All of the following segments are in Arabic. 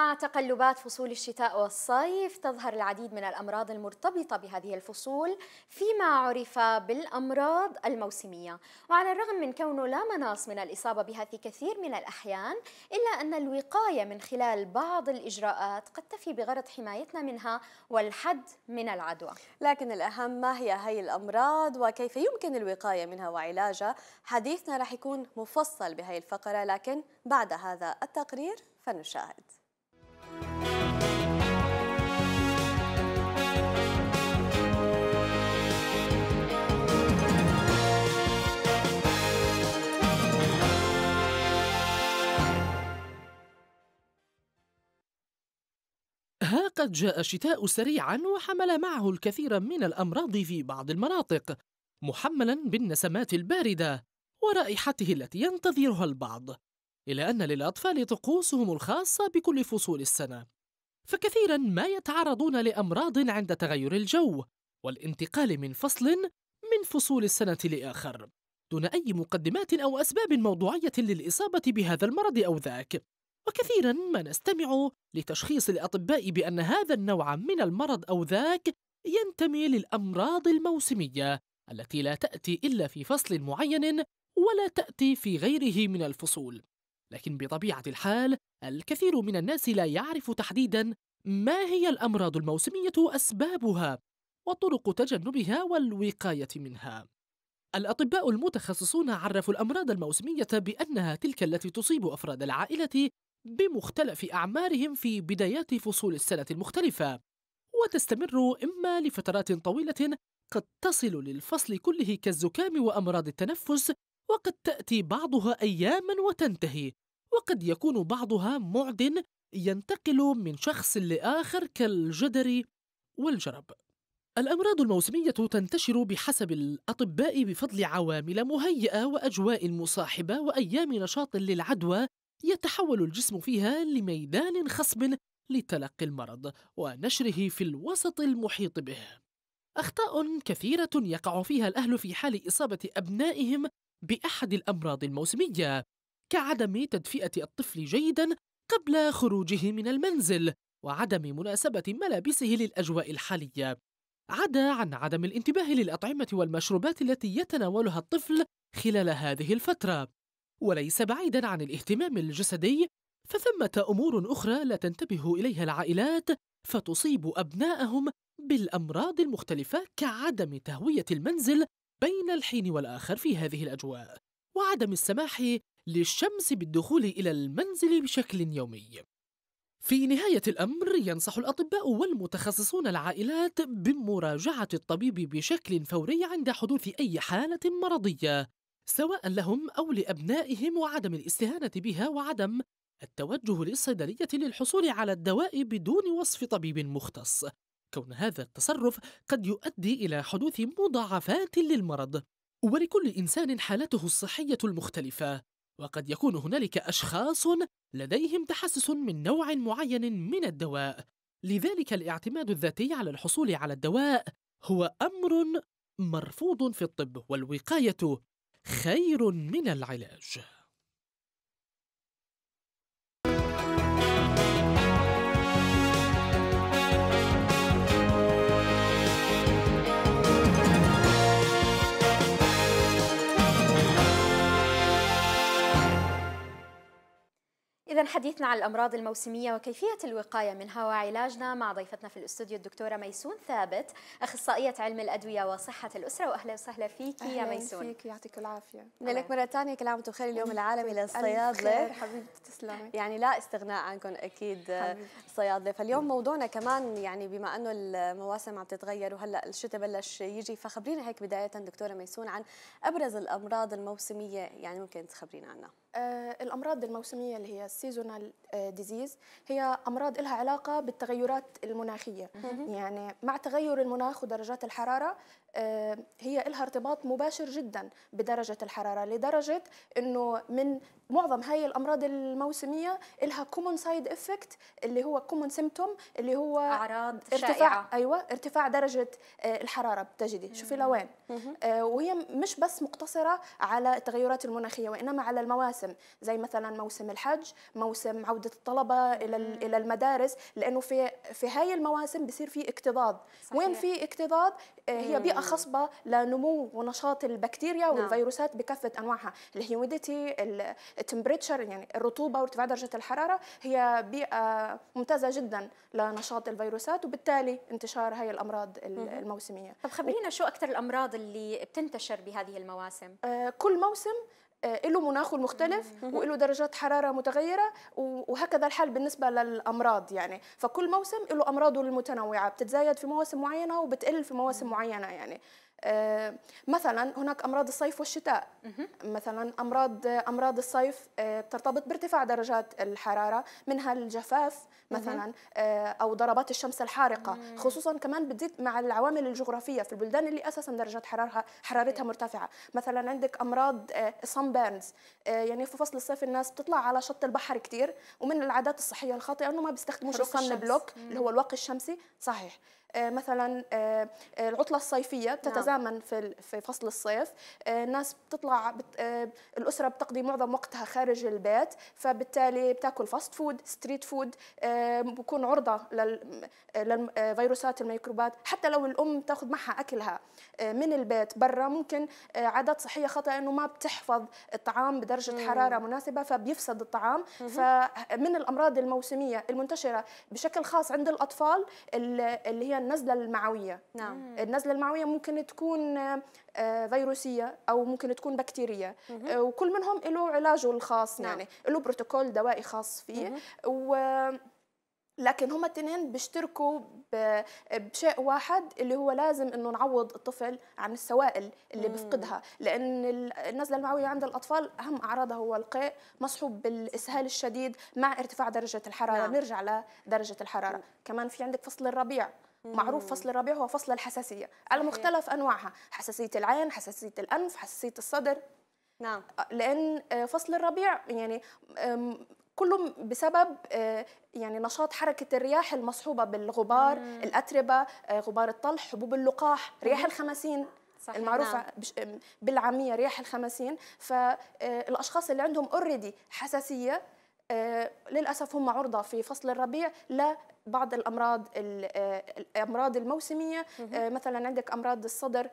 مع تقلبات فصول الشتاء والصيف تظهر العديد من الأمراض المرتبطة بهذه الفصول فيما عرف بالأمراض الموسمية وعلى الرغم من كونه لا مناص من الإصابة بها في كثير من الأحيان إلا أن الوقاية من خلال بعض الإجراءات قد تفي بغرض حمايتنا منها والحد من العدوى لكن الأهم ما هي هي الأمراض وكيف يمكن الوقاية منها وعلاجها حديثنا رح يكون مفصل بهي الفقرة لكن بعد هذا التقرير فنشاهد ها قد جاء الشتاء سريعا وحمل معه الكثير من الأمراض في بعض المناطق محملا بالنسمات الباردة ورائحته التي ينتظرها البعض إلا أن للأطفال طقوسهم الخاصة بكل فصول السنة فكثيرا ما يتعرضون لأمراض عند تغير الجو والانتقال من فصل من فصول السنة لآخر دون أي مقدمات أو أسباب موضوعية للإصابة بهذا المرض أو ذاك وكثيرا ما نستمع لتشخيص الأطباء بأن هذا النوع من المرض أو ذاك ينتمي للأمراض الموسمية التي لا تأتي إلا في فصل معين ولا تأتي في غيره من الفصول لكن بطبيعة الحال الكثير من الناس لا يعرف تحديدا ما هي الأمراض الموسمية أسبابها وطرق تجنبها والوقاية منها الأطباء المتخصصون عرفوا الأمراض الموسمية بأنها تلك التي تصيب أفراد العائلة بمختلف أعمارهم في بدايات فصول السنة المختلفة وتستمر إما لفترات طويلة قد تصل للفصل كله كالزكام وأمراض التنفس وقد تأتي بعضها أياما وتنتهي وقد يكون بعضها معدن ينتقل من شخص لآخر كالجدر والجرب الأمراض الموسمية تنتشر بحسب الأطباء بفضل عوامل مهيئة وأجواء مصاحبة وأيام نشاط للعدوى يتحول الجسم فيها لميدان خصب لتلقي المرض ونشره في الوسط المحيط به. أخطاء كثيرة يقع فيها الأهل في حال إصابة أبنائهم بأحد الأمراض الموسمية كعدم تدفئة الطفل جيداً قبل خروجه من المنزل وعدم مناسبة ملابسه للأجواء الحالية عدا عن عدم الانتباه للأطعمة والمشروبات التي يتناولها الطفل خلال هذه الفترة وليس بعيدا عن الاهتمام الجسدي فثمة أمور أخرى لا تنتبه إليها العائلات فتصيب أبناءهم بالأمراض المختلفة كعدم تهوية المنزل بين الحين والآخر في هذه الأجواء وعدم السماح للشمس بالدخول إلى المنزل بشكل يومي في نهاية الأمر ينصح الأطباء والمتخصصون العائلات بمراجعة الطبيب بشكل فوري عند حدوث أي حالة مرضية سواء لهم أو لأبنائهم وعدم الاستهانة بها وعدم التوجه للصيدلية للحصول على الدواء بدون وصف طبيب مختص كون هذا التصرف قد يؤدي إلى حدوث مضاعفات للمرض ولكل إنسان حالته الصحية المختلفة وقد يكون هنالك أشخاص لديهم تحسس من نوع معين من الدواء لذلك الاعتماد الذاتي على الحصول على الدواء هو أمر مرفوض في الطب والوقاية خير من العلاج إذا حديثنا عن الأمراض الموسمية وكيفية الوقاية منها وعلاجنا مع ضيفتنا في الاستوديو الدكتورة ميسون ثابت أخصائية علم الأدوية وصحة الأسرة وأهلا وسهلا فيك يا ميسون فيك يعطيك العافية لك مرة ثانية كل عام وأنتم بخير اليوم العالمي للصيادلة حبيبتي تسلمي يعني لا استغناء عنكم أكيد الصيادلة فاليوم موضوعنا كمان يعني بما أنه المواسم عم تتغير وهلا الشتاء بلش يجي فخبرينا هيك بداية دكتورة ميسون عن أبرز الأمراض الموسمية يعني ممكن تخبرينا عنها آه، الامراض الموسميه اللي هي السيزونال آه، ديزيز هي امراض لها علاقه بالتغيرات المناخيه يعني مع تغير المناخ ودرجات الحراره آه، هي لها ارتباط مباشر جدا بدرجه الحراره لدرجه انه من معظم هاي الامراض الموسميه لها كومون سايد افكت اللي هو كومون سيمتوم اللي هو اعراض ارتفاع شائعة. ايوه ارتفاع درجه آه، الحراره بتجدي شوفي لوين آه، وهي مش بس مقتصره على التغيرات المناخيه وانما على المواسم زي مثلا موسم الحج موسم عوده الطلبه الى الى المدارس لانه في في هاي المواسم بصير في اكتظاظ صحيح. وين في اكتظاظ آه، هي بيئه خصبه لنمو ونشاط البكتيريا نعم. والفيروسات بكافه انواعها الهيوميديتي التمبريتشر يعني الرطوبه وارتفاع درجه الحراره هي بيئه ممتازه جدا لنشاط الفيروسات وبالتالي انتشار هاي الامراض الموسميه طب خبرينا شو اكثر الامراض اللي بتنتشر بهذه المواسم آه، كل موسم آه، له مناخه المختلف وله درجات حرارة متغيرة وهكذا الحال بالنسبة للأمراض يعني فكل موسم له أمراضه المتنوعة بتتزايد في مواسم معينة وبتقل في مواسم معينة يعني آه، مثلا هناك امراض الصيف والشتاء مثلا امراض امراض الصيف آه، ترتبط بارتفاع درجات الحراره منها الجفاف مثلا آه، او ضربات الشمس الحارقه خصوصا كمان بتزيد مع العوامل الجغرافيه في البلدان اللي اساسا درجات حرارها حرارتها مرتفعه مثلا عندك امراض سان بيرنز يعني في فصل الصيف الناس بتطلع على شط البحر كثير ومن العادات الصحيه الخاطئه انه ما بيستخدموش الصن بلوك اللي هو الواقي الشمسي صحيح آه، مثلا آه، آه، العطله الصيفيه نعم. بتتزامن في في فصل الصيف الناس بتطلع الاسره بتقضي معظم وقتها خارج البيت فبالتالي بتاكل فاست فود ستريت فود بكون عرضه للفيروسات الميكروبات حتى لو الام تاخذ معها اكلها من البيت برا ممكن عادات صحيه خطا انه ما بتحفظ الطعام بدرجه مم. حراره مناسبه فبيفسد الطعام مم. فمن الامراض الموسميه المنتشره بشكل خاص عند الاطفال اللي هي النزله المعويه نعم النزله المعويه ممكن تكون آه، آه، فيروسيه او ممكن تكون بكتيريه آه، وكل منهم له علاجه الخاص نعم. يعني له بروتوكول دوائي خاص فيه و لكن هما الاثنين بيشتركوا بشيء واحد اللي هو لازم انه نعوض الطفل عن السوائل اللي مم. بفقدها لان النزله المعويه عند الاطفال اهم اعراضها هو القيء مصحوب بالاسهال الشديد مع ارتفاع درجه الحراره نعم. نرجع لدرجه الحراره مم. كمان في عندك فصل الربيع معروف فصل الربيع هو فصل الحساسيه على مختلف انواعها حساسيه العين حساسيه الانف حساسيه الصدر نعم آه، لان آه، فصل الربيع يعني كله بسبب آه، يعني نشاط حركة الرياح المصحوبة بالغبار مم. الأتربة غبار الطلح حبوب اللقاح رياح الخماسين صحيح المعروفة نعم. بالعامية رياح الخماسين فالأشخاص اللي عندهم اوريدي حساسية آه، للاسف هم عرضه في فصل الربيع لبعض الامراض آه، الامراض الموسميه آه، مثلا عندك امراض الصدر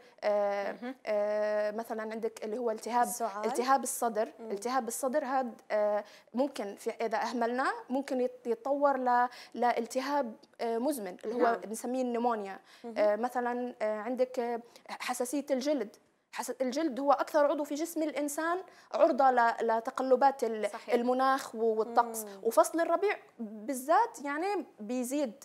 مثلا عندك اللي هو التهاب السعال. التهاب الصدر التهاب الصدر هذا ممكن في اذا اهملناه ممكن يتطور لالتهاب مزمن اللي هو نعم. بنسميه النمونيا مثلا عندك حساسيه الجلد حسب الجلد هو اكثر عضو في جسم الانسان عرضه لتقلبات صحيح. المناخ والطقس مم. وفصل الربيع بالذات يعني بيزيد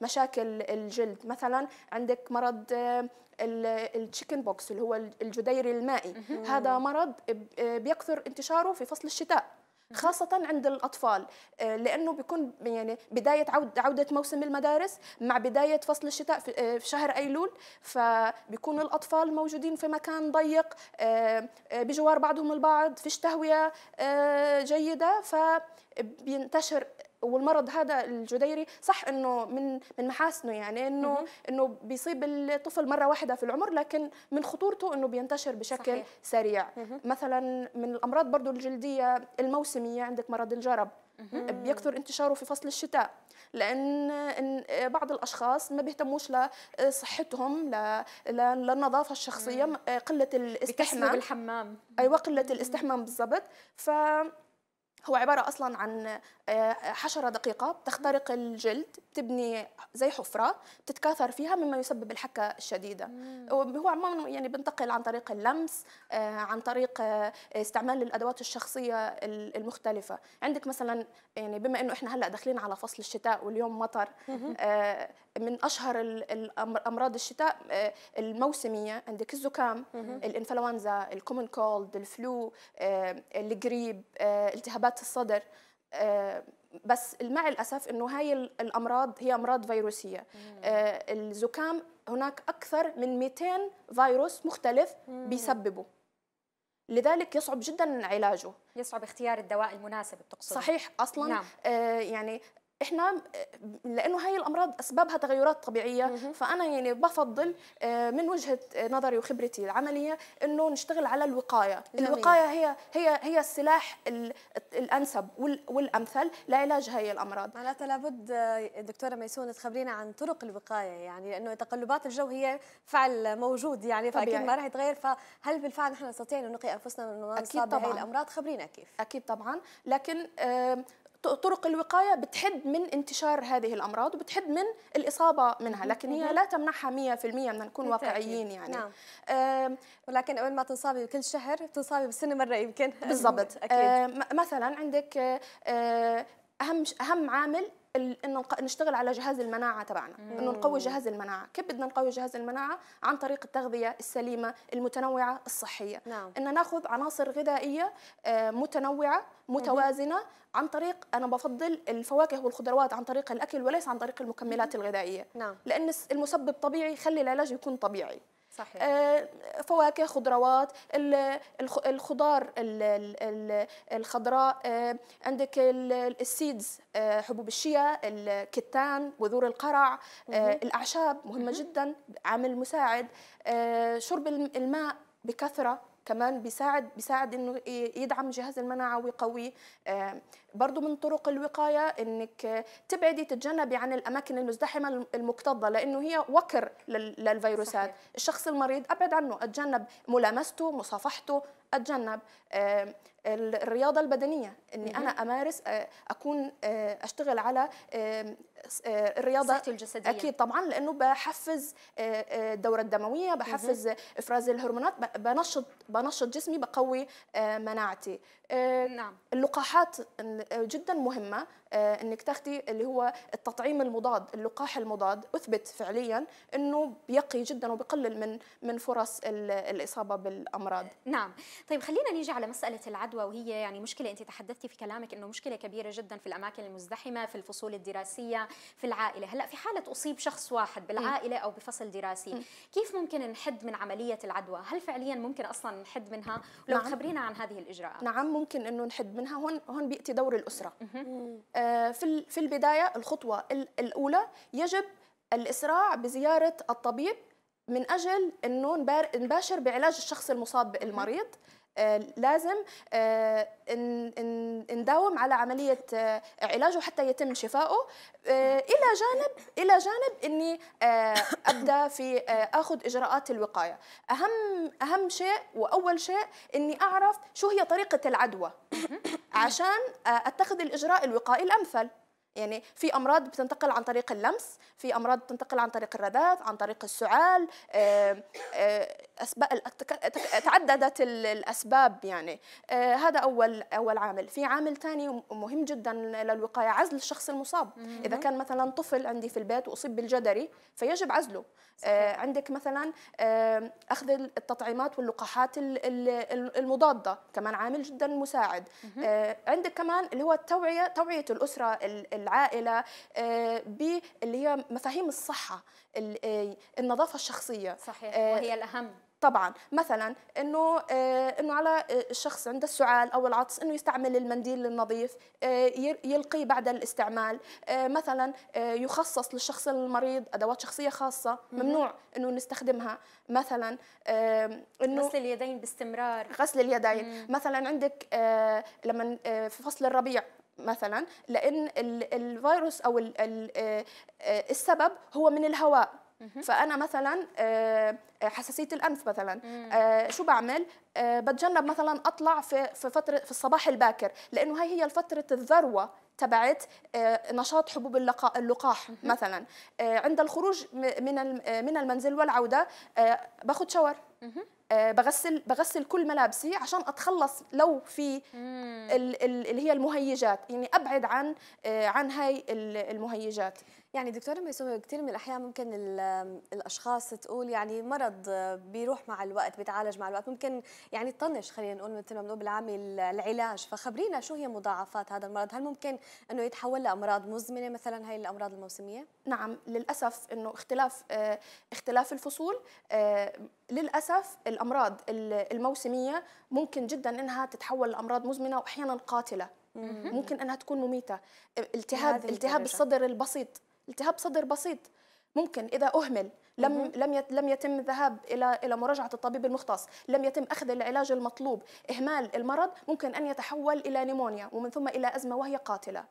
مشاكل الجلد مثلا عندك مرض آه، التشيكن بوكس اللي هو الجديري المائي مم. هذا مرض آه، بيكثر انتشاره في فصل الشتاء خاصة عند الأطفال آه، لأنه بيكون يعني بداية عودة موسم المدارس مع بداية فصل الشتاء في آه، شهر أيلول فبيكون الأطفال موجودين في مكان ضيق آه، بجوار بعضهم البعض فيش تهوية جيدة فبينتشر والمرض هذا الجديري صح انه من من محاسنه يعني انه انه بيصيب الطفل مره واحده في العمر لكن من خطورته انه بينتشر بشكل صحيح. سريع مثلا من الامراض برضه الجلديه الموسميه عندك مرض الجرب بيكثر انتشاره في فصل الشتاء لان إيه، بعض الاشخاص ما بيهتموش لصحتهم إيه، للنظافه الشخصيه إيه، قله الاستحمام بالحمام ايوه قله الاستحمام بالضبط ف هو عبارة أصلا عن حشرة دقيقة بتخترق الجلد بتبني زي حفرة بتتكاثر فيها مما يسبب الحكة الشديدة وهو عموما يعني بنتقل عن طريق اللمس آه، عن طريق آه، استعمال الأدوات الشخصية المختلفة عندك مثلا يعني بما أنه إحنا هلأ داخلين على فصل الشتاء واليوم مطر آه، من أشهر أمراض الشتاء الموسمية عندك الزكام الإنفلونزا الكومن كولد الفلو الجريب التهابات الصدر بس مع الاسف انه هاي الامراض هي امراض فيروسيه آه، الزكام هناك اكثر من 200 فيروس مختلف بيسببه لذلك يصعب جدا علاجه يصعب اختيار الدواء المناسب بتقصد صحيح اصلا نعم. آه يعني احنا آه، لانه هاي الامراض اسبابها تغيرات طبيعيه فانا يعني بفضل آه، من وجهه آه، نظري وخبرتي العمليه انه نشتغل على الوقايه جميل. الوقايه هي هي هي السلاح الانسب والامثل لعلاج هاي الامراض معناتها لابد دكتوره ميسون تخبرينا عن طرق الوقايه يعني لانه تقلبات الجو هي فعل موجود يعني فاكيد طبيعي. ما راح يتغير فهل بالفعل نحن نستطيع ان نقي انفسنا من نصاب بهي الامراض خبرينا كيف اكيد طبعا لكن طرق الوقايه بتحد من انتشار هذه الامراض وبتحد من الاصابه منها لكن هي لا تمنعها 100% بدنا نكون واقعيين يعني نعم. ولكن اول ما تنصابي كل شهر بتنصابي بالسنه مره يمكن بالضبط مثلا عندك اهم اهم عامل انه نشتغل على جهاز المناعه تبعنا انه نقوي جهاز المناعه كيف بدنا نقوي جهاز المناعه عن طريق التغذيه السليمه المتنوعه الصحيه نعم. ان ناخذ عناصر غذائيه آه، متنوعه متوازنه عن طريق انا بفضل الفواكه والخضروات عن طريق الاكل وليس عن طريق المكملات الغذائيه نعم. لان المسبب طبيعي خلي العلاج يكون طبيعي صحيح. آه، فواكه خضروات الخضار الخضراء آه، عندك السيدز آه، حبوب الشيا الكتان بذور القرع الاعشاب مهمه جدا عامل مساعد شرب الماء بكثره كمان بيساعد بيساعد انه يدعم جهاز المناعه ويقويه برضو من طرق الوقاية أنك تبعدي تتجنبي عن الأماكن المزدحمة المكتظة لأنه هي وكر للفيروسات صحيح. الشخص المريض أبعد عنه أتجنب ملامسته مصافحته أتجنب آه، الرياضة البدنية أني أنا أمارس آه، أكون آه، أشتغل على الرياضة صحتي الجسدية أكيد طبعا لأنه بحفز الدورة الدموية بحفز إفراز الهرمونات بنشط بنشط جسمي بقوي مناعتي نعم اللقاحات آه، جدا مهمه آه، انك تاخدي اللي هو التطعيم المضاد اللقاح المضاد اثبت فعليا انه بيقي جدا وبقلل من من فرص الاصابه بالامراض نعم طيب خلينا نيجي على مساله العدوى وهي يعني مشكله انت تحدثتي في كلامك انه مشكله كبيره جدا في الاماكن المزدحمه في الفصول الدراسيه في العائله هلا في حاله اصيب شخص واحد بالعائله او بفصل دراسي كيف ممكن نحد من عمليه العدوى هل فعليا ممكن اصلا نحد منها لو نعم. خبرينا عن هذه الاجراءات نعم ممكن انه نحد منها هون هون بياتي دور دور الاسره آه، في البدايه الخطوه الاولى يجب الاسراع بزياره الطبيب من اجل انه نباشر بعلاج الشخص المصاب المريض آه، لازم آه، نداوم على عملية آه، علاجه حتى يتم شفائه إلى جانب إلى جانب إني أبدأ في أخذ إجراءات الوقاية أهم أهم شيء وأول شيء إني أعرف شو هي طريقة العدوى عشان أتخذ الإجراء الوقائي الأمثل يعني في امراض بتنتقل عن طريق اللمس في امراض بتنتقل عن طريق الرذاذ عن طريق السعال أسباب تعددت الأسباب يعني آه، هذا أول أول عامل في عامل ثاني مهم جدا للوقاية عزل الشخص المصاب إذا كان مثلا طفل عندي في البيت وأصيب بالجدري فيجب عزله آه، صحيح. عندك مثلا أخذ التطعيمات واللقاحات المضادة كمان عامل جدا مساعد مه. آه، عندك كمان اللي هو التوعية توعية الأسرة العائلة باللي هي مفاهيم الصحة النظافة الشخصية صحيح وهي الأهم طبعا مثلا انه آه، انه على آه، الشخص عنده السعال او العطس انه يستعمل المنديل النظيف آه، يلقيه بعد الاستعمال مثلا يخصص للشخص المريض ادوات شخصيه خاصه ممنوع انه نستخدمها مثلا انه غسل اليدين باستمرار غسل اليدين مثلا عندك لما في فصل الربيع مثلا لان الفيروس او السبب هو من الهواء فانا مثلا آه، حساسيه الانف مثلا آه، شو بعمل آه، بتجنب مثلا اطلع في في فتره في الصباح الباكر لانه هي هي فتره الذروه تبعت نشاط حبوب اللقاح مثلا عند الخروج من من المنزل والعوده باخذ شاور بغسل بغسل كل ملابسي عشان اتخلص لو في اللي هي المهيجات يعني ابعد عن عن هاي المهيجات يعني دكتوره ميسوم كثير من الاحيان ممكن الاشخاص تقول يعني مرض بيروح مع الوقت بيتعالج مع الوقت ممكن يعني طنش خلينا نقول مثل ما بنقول بالعامي العلاج فخبرينا شو هي مضاعفات هذا المرض هل ممكن انه يتحول لامراض مزمنه مثلا هي الامراض الموسميه نعم للاسف انه اختلاف آه، اختلاف الفصول آه، للاسف الامراض الموسميه ممكن جدا انها تتحول لامراض مزمنه واحيانا قاتله ممكن انها تكون مميته التهاب التهاب الصدر البسيط التهاب صدر بسيط ممكن اذا اهمل لم لم لم يتم الذهاب الى الى مراجعه الطبيب المختص، لم يتم اخذ العلاج المطلوب، اهمال المرض ممكن ان يتحول الى نيمونيا ومن ثم الى ازمه وهي قاتله.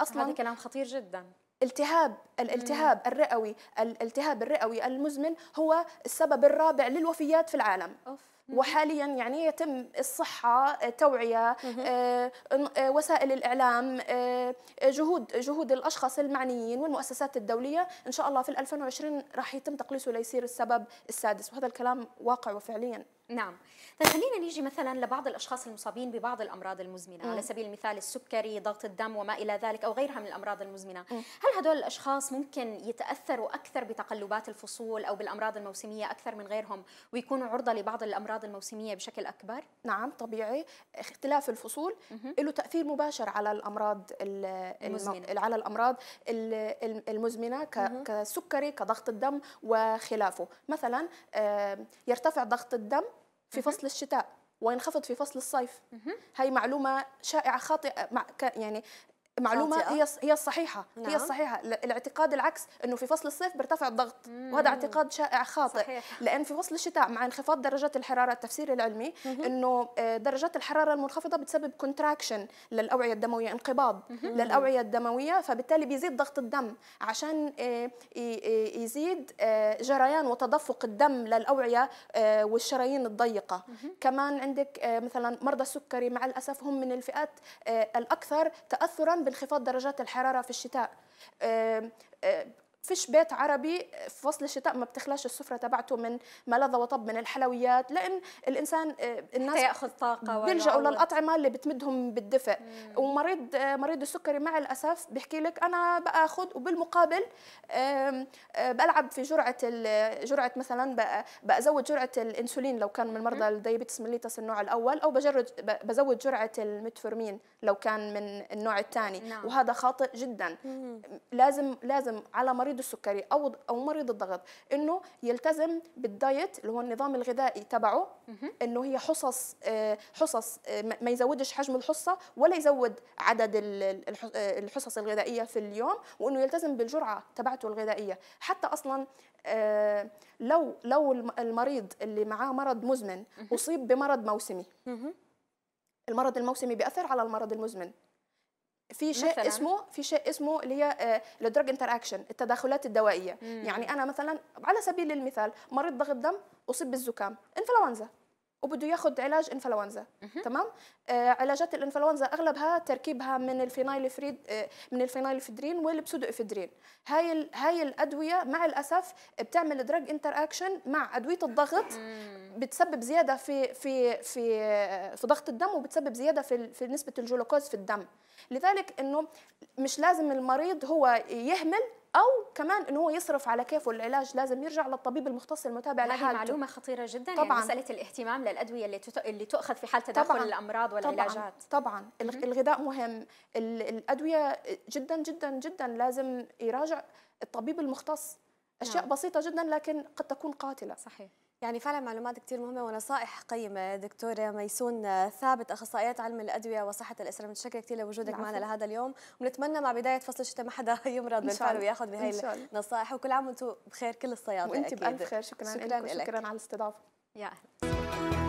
اصلا هذا كلام خطير جدا. التهاب الالتهاب الرئوي الالتهاب الرئوي المزمن هو السبب الرابع للوفيات في العالم. أوف. وحاليا يعني يتم الصحه آه، توعيه آه، آه، وسائل الاعلام جهود جهود الاشخاص المعنيين والمؤسسات الدوليه ان شاء الله في 2020 راح يتم تقليصه ليصير السبب السادس وهذا الكلام واقع وفعليا نعم طيب خلينا نيجي مثلا لبعض الاشخاص المصابين ببعض الامراض المزمنه مم. على سبيل المثال السكري ضغط الدم وما الى ذلك او غيرها من الامراض المزمنه مم. هل هدول الاشخاص ممكن يتاثروا اكثر بتقلبات الفصول او بالامراض الموسميه اكثر من غيرهم ويكونوا عرضه لبعض الامراض الأمراض الموسمية بشكل أكبر؟ نعم طبيعي اختلاف الفصول له تأثير مباشر على الأمراض المزمنة. على الأمراض المزمنة كسكري كضغط الدم وخلافه مثلا يرتفع ضغط الدم في فصل الشتاء وينخفض في فصل الصيف هاي معلومة شائعة خاطئة يعني معلومه هي هي الصحيحه نعم. هي الصحيحه الاعتقاد العكس انه في فصل الصيف بيرتفع الضغط مم. وهذا اعتقاد شائع خاطئ صحيح. لان في فصل الشتاء مع انخفاض درجات الحراره التفسير العلمي انه آه، درجات الحراره المنخفضه بتسبب كونتراكشن للاوعيه الدمويه انقباض مم. للاوعيه الدمويه فبالتالي بيزيد ضغط الدم عشان آه، آه، يزيد جريان وتدفق الدم للاوعيه والشرايين الضيقه مم. كمان عندك مثلا مرضى السكري مع الاسف هم من الفئات الاكثر تاثرا بانخفاض درجات الحراره في الشتاء فيش بيت عربي في فصل الشتاء ما بتخلاش السفرة تبعته من ملذ وطب من الحلويات لأن الإنسان آه، الناس يأخذ طاقة بيلجأوا للأطعمة اللي بتمدهم بالدفء ومريض آه، مريض السكري مع الأسف بيحكي لك أنا بأخذ وبالمقابل آه، بلعب في جرعة جرعة مثلا بزود جرعة الأنسولين لو كان من مرضى الديابيتس مليتس النوع الأول أو بجرد بزود جرعة الميتفورمين لو كان من النوع الثاني نعم. وهذا خاطئ جدا لازم لازم على مريض مريض السكري او او مريض الضغط انه يلتزم بالدايت اللي هو النظام الغذائي تبعه انه هي حصص آه، حصص آه، ما يزودش حجم الحصه ولا يزود عدد آه، الحصص الغذائيه في اليوم وانه يلتزم بالجرعه تبعته الغذائيه حتى اصلا لو لو المريض اللي معاه مرض مزمن اصيب بمرض موسمي المرض الموسمي بيأثر على المرض المزمن في شيء مثلاً. اسمه في شيء اسمه اللي هي الدراج انتر اكشن التداخلات الدوائيه مم. يعني انا مثلا على سبيل المثال مريض ضغط دم اصيب بالزكام انفلونزا وبده ياخذ علاج انفلونزا تمام آه علاجات الانفلونزا اغلبها تركيبها من الفينايل فريد آه من الفينايل والبسودو افيدرين هاي ال... هاي الادويه مع الاسف بتعمل دراج انتر اكشن مع ادويه الضغط بتسبب زياده في في في آه، في ضغط الدم وبتسبب زياده في في نسبه الجلوكوز في الدم لذلك انه مش لازم المريض هو يهمل او كمان انه هو يصرف على كيفه العلاج لازم يرجع للطبيب المختص المتابع هذه معلومه خطيره جدا يعني طبعا يعني مساله الاهتمام للادويه اللي اللي تؤخذ في حال تداخل طبعاً الامراض والعلاجات طبعا, طبعاً. الغذاء مهم الادويه جدا جدا جدا لازم يراجع الطبيب المختص اشياء نعم. بسيطه جدا لكن قد تكون قاتله صحيح يعني فعلا معلومات كثير مهمة ونصائح قيمة دكتورة ميسون آه، ثابت أخصائيات علم الأدوية وصحة الأسرة متشكرة كثير لوجودك معنا لهذا اليوم ونتمنى مع بداية فصل الشتاء ما حدا يمرض بالفعل وياخذ بهي النصائح وكل عام وانتم بخير كل الصيادلة وانت بألف خير شكرا شكرا لك شكرا على الاستضافة يا أهلا